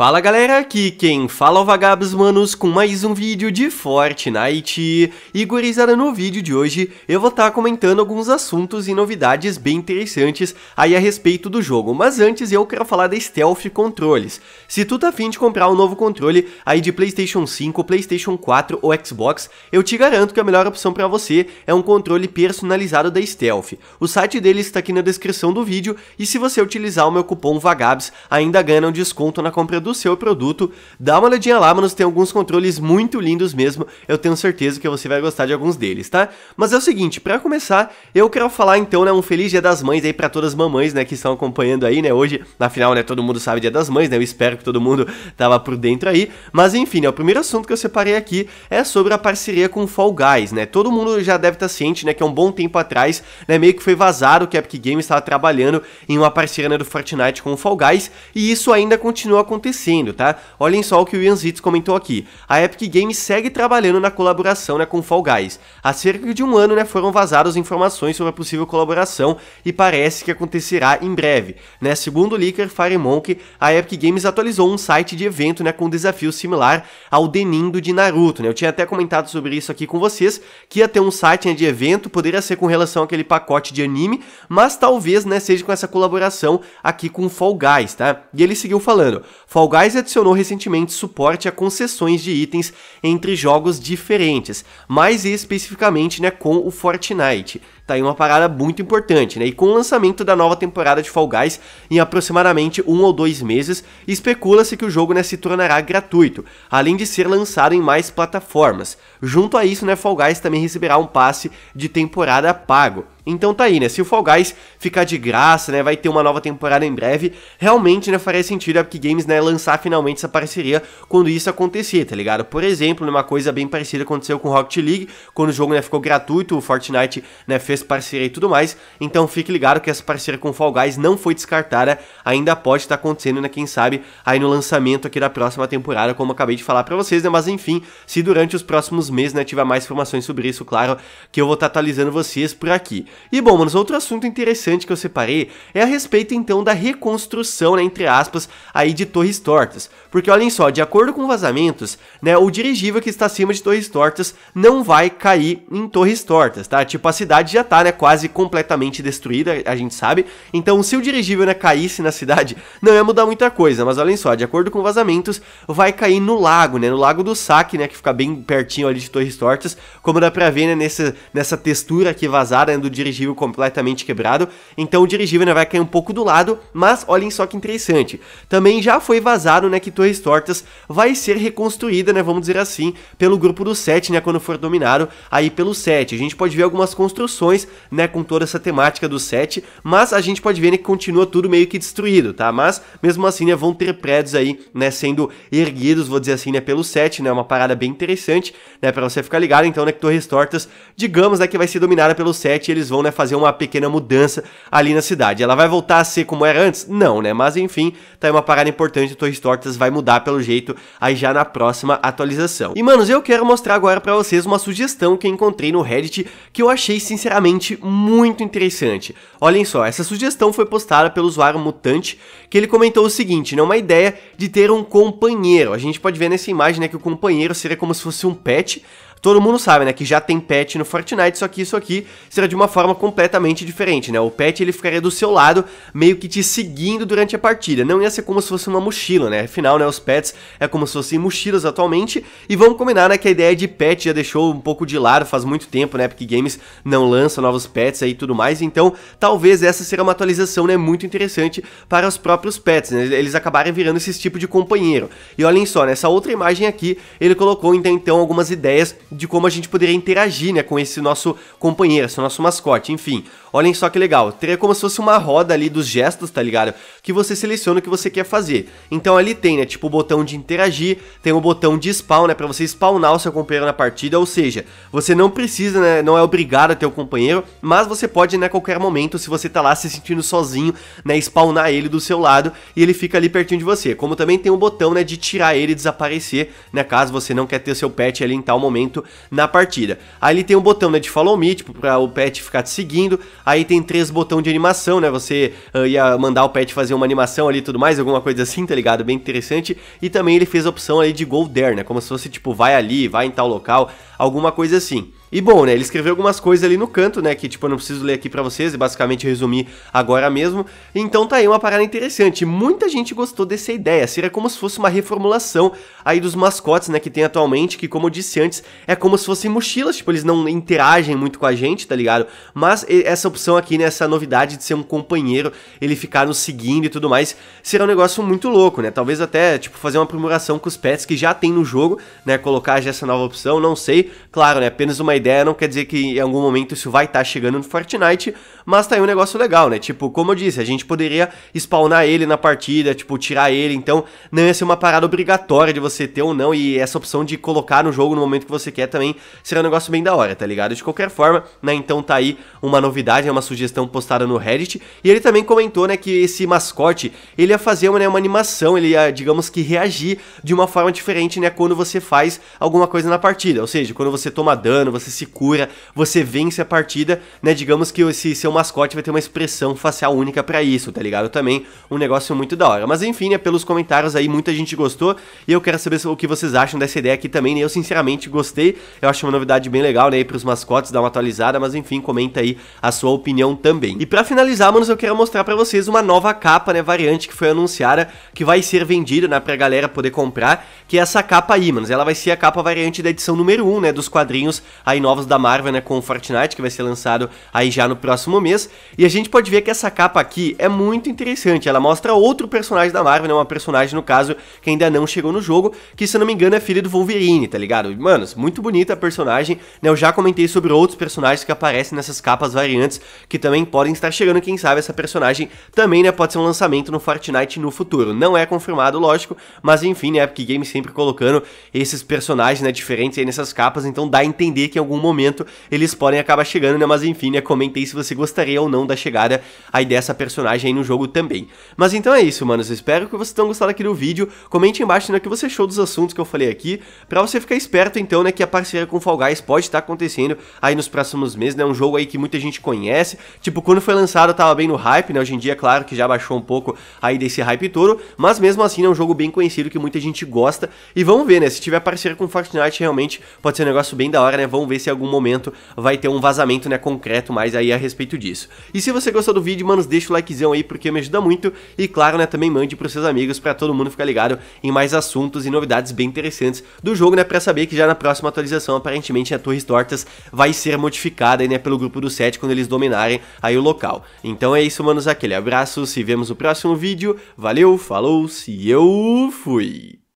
Fala galera, aqui quem fala é o Vagabos Manos com mais um vídeo de Fortnite e gurizada no vídeo de hoje eu vou estar tá comentando alguns assuntos e novidades bem interessantes aí a respeito do jogo, mas antes eu quero falar da Stealth Controles. Se tu tá afim de comprar um novo controle aí de Playstation 5, Playstation 4 ou Xbox, eu te garanto que a melhor opção para você é um controle personalizado da Stealth. O site deles está aqui na descrição do vídeo e se você utilizar o meu cupom Vagabos ainda ganha um desconto na compra do do seu produto, dá uma olhadinha lá, mano, tem alguns controles muito lindos mesmo, eu tenho certeza que você vai gostar de alguns deles, tá? Mas é o seguinte, para começar, eu quero falar então, né, um feliz Dia das Mães aí para todas as mamães, né, que estão acompanhando aí, né, hoje, na final, né, todo mundo sabe Dia das Mães, né, eu espero que todo mundo tava por dentro aí, mas enfim, né, o primeiro assunto que eu separei aqui é sobre a parceria com Fall Guys, né, todo mundo já deve estar tá ciente, né, que há é um bom tempo atrás, né, meio que foi vazado que a Epic Games estava trabalhando em uma parceria, né, do Fortnite com o Fall Guys, e isso ainda continua acontecendo acontecendo, tá? Olhem só o que o Ian Zitz comentou aqui. A Epic Games segue trabalhando na colaboração né, com Fall Guys. Há cerca de um ano né, foram vazadas informações sobre a possível colaboração e parece que acontecerá em breve. Né? Segundo o leaker Firemonk, a Epic Games atualizou um site de evento né, com um desafio similar ao Denindo de Naruto. Né? Eu tinha até comentado sobre isso aqui com vocês, que ia ter um site né, de evento, poderia ser com relação àquele pacote de anime, mas talvez né, seja com essa colaboração aqui com Fall Guys, tá? E ele seguiu falando, Fall Fall Guys adicionou recentemente suporte a concessões de itens entre jogos diferentes, mais especificamente né, com o Fortnite. Tá aí uma parada muito importante, né? E com o lançamento da nova temporada de Fall Guys em aproximadamente um ou dois meses, especula-se que o jogo né, se tornará gratuito, além de ser lançado em mais plataformas. Junto a isso, né, Fall Guys também receberá um passe de temporada pago. Então tá aí, né? Se o Fall Guys ficar de graça, né? Vai ter uma nova temporada em breve. Realmente, né? Faria sentido a Epic Games, né? Lançar finalmente essa parceria quando isso acontecer, tá ligado? Por exemplo, uma coisa bem parecida aconteceu com Rocket League, quando o jogo, né? Ficou gratuito, o Fortnite, né? Fez parceria e tudo mais. Então fique ligado que essa parceria com o Fall Guys não foi descartada. Ainda pode estar tá acontecendo, né? Quem sabe aí no lançamento aqui da próxima temporada, como eu acabei de falar pra vocês, né? Mas enfim, se durante os próximos meses, né? Tiver mais informações sobre isso, claro, que eu vou estar tá atualizando vocês por aqui. E bom, mas outro assunto interessante que eu separei é a respeito então da reconstrução, né, entre aspas, aí de Torres Tortas. Porque olhem só, de acordo com vazamentos, né, o dirigível que está acima de Torres Tortas não vai cair em Torres Tortas, tá? Tipo, a cidade já tá, né, quase completamente destruída, a gente sabe. Então, se o dirigível, né, caísse na cidade, não ia mudar muita coisa, mas olhem só, de acordo com vazamentos, vai cair no lago, né, no Lago do Saque, né, que fica bem pertinho ali de Torres Tortas, como dá pra ver, né, nessa, nessa textura aqui vazada né, do dirigível completamente quebrado, então o dirigível né, vai cair um pouco do lado, mas olhem só que interessante. Também já foi vazado né, que Torres Tortas vai ser reconstruída, né, vamos dizer assim, pelo grupo do 7, né, quando for dominado aí pelo 7. A gente pode ver algumas construções né, com toda essa temática do 7, mas a gente pode ver né, que continua tudo meio que destruído, tá? Mas mesmo assim né, vão ter prédios aí né, sendo erguidos, vou dizer assim, né, pelo 7, né, uma parada bem interessante né, para você ficar ligado. Então, né, que Torres Tortas, digamos né, que vai ser dominada pelo 7 eles vão né, fazer uma pequena mudança ali na cidade. Ela vai voltar a ser como era antes? Não, né? Mas enfim, tá aí uma parada importante, Torres Tortas vai mudar pelo jeito aí já na próxima atualização. E manos, eu quero mostrar agora para vocês uma sugestão que encontrei no Reddit que eu achei sinceramente muito interessante. Olhem só, essa sugestão foi postada pelo usuário Mutante, que ele comentou o seguinte, né, uma ideia de ter um companheiro. A gente pode ver nessa imagem né, que o companheiro seria como se fosse um pet, todo mundo sabe, né, que já tem patch no Fortnite, só que isso aqui será de uma forma completamente diferente, né? O patch ele ficaria do seu lado, meio que te seguindo durante a partida. Não ia ser como se fosse uma mochila, né? Afinal, né, os pets é como se fossem mochilas atualmente. E vamos combinar, né, que a ideia de pet já deixou um pouco de lado faz muito tempo, né? Porque games não lançam novos pets aí e tudo mais. Então, talvez essa seja uma atualização, né, muito interessante para os próprios pets, né? Eles acabarem virando esse tipo de companheiro. E olhem só, nessa né, outra imagem aqui, ele colocou então, então algumas ideias de como a gente poderia interagir né, com esse nosso companheiro, esse nosso mascote, enfim. Olhem só que legal, teria como se fosse uma roda ali dos gestos, tá ligado? Que você seleciona o que você quer fazer. Então ali tem, né, tipo o botão de interagir, tem o botão de spawn, né, pra você spawnar o seu companheiro na partida, ou seja, você não precisa, né, não é obrigado a ter o companheiro, mas você pode, né, a qualquer momento, se você tá lá se sentindo sozinho, né, spawnar ele do seu lado e ele fica ali pertinho de você. Como também tem o botão, né, de tirar ele, desaparecer, né, caso você não quer ter seu pet ali em tal momento muito na partida. Aí ele tem um botão né, de follow me, tipo, pra o pet ficar te seguindo. Aí tem três botões de animação, né? Você uh, ia mandar o pet fazer uma animação ali e tudo mais, alguma coisa assim, tá ligado? Bem interessante. E também ele fez a opção ali de go there, né? Como se fosse tipo, vai ali, vai em tal local, alguma coisa assim. E bom, né, ele escreveu algumas coisas ali no canto, né, que tipo eu não preciso ler aqui para vocês e basicamente resumir agora mesmo. Então tá aí uma parada interessante. Muita gente gostou dessa ideia. Seria como se fosse uma reformulação aí dos mascotes, né, que tem atualmente, que como eu disse antes, é como se fossem mochilas, tipo eles não interagem muito com a gente, tá ligado? Mas essa opção aqui, né, essa novidade de ser um companheiro, ele ficar nos seguindo e tudo mais, será um negócio muito louco, né? Talvez até tipo fazer uma aprimoração com os pets que já tem no jogo, né, colocar já essa nova opção, não sei. Claro, né, apenas uma ideia não quer dizer que em algum momento isso vai estar tá chegando no Fortnite, mas tá aí um negócio legal, né? Tipo, como eu disse, a gente poderia spawnar ele na partida, tipo, tirar ele. Então, não ia ser uma parada obrigatória de você ter ou não. E essa opção de colocar no jogo no momento que você quer também será um negócio bem da hora, tá ligado? De qualquer forma, né? Então tá aí uma novidade, é uma sugestão postada no Reddit. E ele também comentou, né, que esse mascote, ele ia fazer uma, né, uma animação, ele ia, digamos que, reagir de uma forma diferente, né, quando você faz alguma coisa na partida. Ou seja, quando você toma dano, você se cura, você vence a partida, né? Digamos que esse seu mascote vai ter uma expressão facial única para isso, tá ligado? Também um negócio muito da hora. Mas enfim, né, pelos comentários aí muita gente gostou e eu quero saber o que vocês acham dessa ideia aqui também. Né? Eu sinceramente gostei, eu acho uma novidade bem legal, né, para os mascotes dar uma atualizada, mas enfim, comenta aí a sua opinião também. E para finalizar, manos, eu quero mostrar para vocês uma nova capa, né, variante que foi anunciada, que vai ser vendida, né, pra galera poder comprar, que é essa capa aí, manos. Ela vai ser a capa variante da edição número 1, né, dos quadrinhos aí novos da Marvel, né, com o Fortnite, que vai ser lançado aí já no próximo mês. E a gente pode ver que essa capa aqui é muito interessante. Ela mostra outro personagem da Marvel, né? Uma personagem, no caso, que ainda não chegou no jogo, que se não me engano é filha do Wolverine, tá ligado? Manos, muito bonita a personagem, né? Eu já comentei sobre outros personagens que aparecem nessas capas variantes que também podem estar chegando, quem sabe essa personagem também, né? Pode ser um lançamento no Fortnite no futuro. Não é confirmado, lógico, mas enfim, né? Epic Games sempre colocando esses personagens, né? Diferentes aí nessas capas, então dá a entender que em algum momento eles podem acabar chegando, né? Mas enfim, né? Comentei se você gostou gostaria ou não da chegada aí dessa personagem aí no jogo também. Mas então é isso, manos. espero que vocês tenham gostado aqui do vídeo. Comente embaixo né, o que você achou dos assuntos que eu falei aqui, pra você ficar esperto então, né, que a parceria com Fall Guys pode estar acontecendo aí nos próximos meses, né? Um jogo aí que muita gente conhece. Tipo, quando foi lançado tava bem no hype, né? Hoje em dia, claro que já baixou um pouco aí desse hype todo, mas mesmo assim é um jogo bem conhecido que muita gente gosta. E vamos ver, né? Se tiver parceria com Fortnite, realmente pode ser um negócio bem da hora, né? Vamos ver se em algum momento vai ter um vazamento, né, concreto mais aí a respeito disso. E se você gostou do vídeo, mano, deixa o likezão aí porque me ajuda muito. E claro, né, também mande pros seus amigos para todo mundo ficar ligado em mais assuntos e novidades bem interessantes do jogo, né, pra saber que já na próxima atualização, aparentemente, a Torres Tortas vai ser modificada né, pelo grupo do 7 quando eles dominarem aí o local. Então é isso, manos, aquele abraço, se vemos no próximo vídeo, valeu, falou, se eu fui!